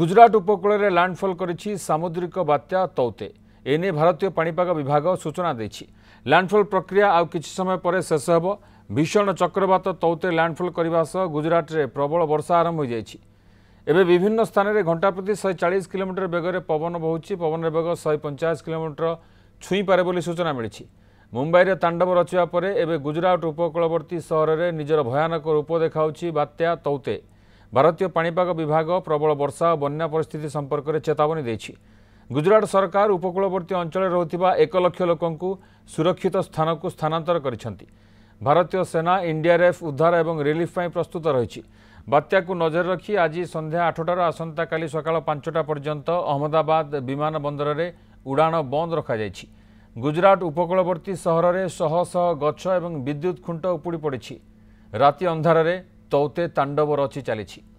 ଗୁଜରାଟ ଉପକୂଳରେ ଲ୍ୟାଣ୍ଡଫଲ୍ କରିଛି ସାମୁଦ୍ରିକ ବାତ୍ୟା ତୌତେ ଏନେଇ ଭାରତୀୟ ପାଣିପାଗ ବିଭାଗ ସୂଚନା ଦେଇଛି ଲ୍ୟାଣ୍ଡଫଲ୍ ପ୍ରକ୍ରିୟା ଆଉ କିଛି ସମୟ ପରେ ଶେଷ ହେବ ଭୀଷଣ ଚକ୍ରବାତ ତୌତେ ଲ୍ୟାଣ୍ଡଫଲ୍ କରିବା ସହ ଗୁଜରାଟରେ ପ୍ରବଳ ବର୍ଷା ଆରମ୍ଭ ହୋଇଯାଇଛି ଏବେ ବିଭିନ୍ନ ସ୍ଥାନରେ ଘଣ୍ଟା ପ୍ରତି ଶହେ ଚାଳିଶ କିଲୋମିଟର ବେଗରେ ପବନ ବହୁଛି ପବନର ବେଗ ଶହେ ପଞ୍ଚାଳିଶ କିଲୋମିଟର ଛୁଇଁପାରେ ବୋଲି ସୂଚନା ମିଳିଛି ମୁମ୍ବାଇରେ ତାଣ୍ଡବ ରଚିବା ପରେ ଏବେ ଗୁଜରାଟ ଉପକୂଳବର୍ତ୍ତୀ ସହରରେ ନିଜର ଭୟାନକ ରୂପ ଦେଖାଉଛି ବାତ୍ୟା ତୌତେ ଭାରତୀୟ ପାଣିପାଗ ବିଭାଗ ପ୍ରବଳ ବର୍ଷା ଓ ବନ୍ୟା ପରିସ୍ଥିତି ସମ୍ପର୍କରେ ଚେତାବନୀ ଦେଇଛି ଗୁଜରାଟ ସରକାର ଉପକୂଳବର୍ତ୍ତୀ ଅଞ୍ଚଳରେ ରହୁଥିବା ଏକ ଲକ୍ଷ ଲୋକଙ୍କୁ ସୁରକ୍ଷିତ ସ୍ଥାନକୁ ସ୍ଥାନାନ୍ତର କରିଛନ୍ତି ଭାରତୀୟ ସେନା ଇଣ୍ଡିଆର୍ଏଫ୍ ଉଦ୍ଧାର ଏବଂ ରିଲିଫ୍ ପାଇଁ ପ୍ରସ୍ତୁତ ରହିଛି ବାତ୍ୟାକୁ ନଜର ରଖି ଆଜି ସନ୍ଧ୍ୟା ଆଠଟାରୁ ଆସନ୍ତାକାଲି ସକାଳ ପାଞ୍ଚଟା ପର୍ଯ୍ୟନ୍ତ ଅହମ୍ମଦାବାଦ ବିମାନ ବନ୍ଦରରେ ଉଡ଼ାଣ ବନ୍ଦ ରଖାଯାଇଛି ଗୁଜରାଟ ଉପକୂଳବର୍ତ୍ତୀ ସହରରେ ଶହ ଶହ ଗଛ ଏବଂ ବିଦ୍ୟୁତ୍ ଖୁଣ୍ଟ ଉପୁଡ଼ି ପଡ଼ିଛି ରାତି ଅନ୍ଧାରରେ ତୌତେ ତାଣ୍ଡବ ରଚି ଚାଲିଛି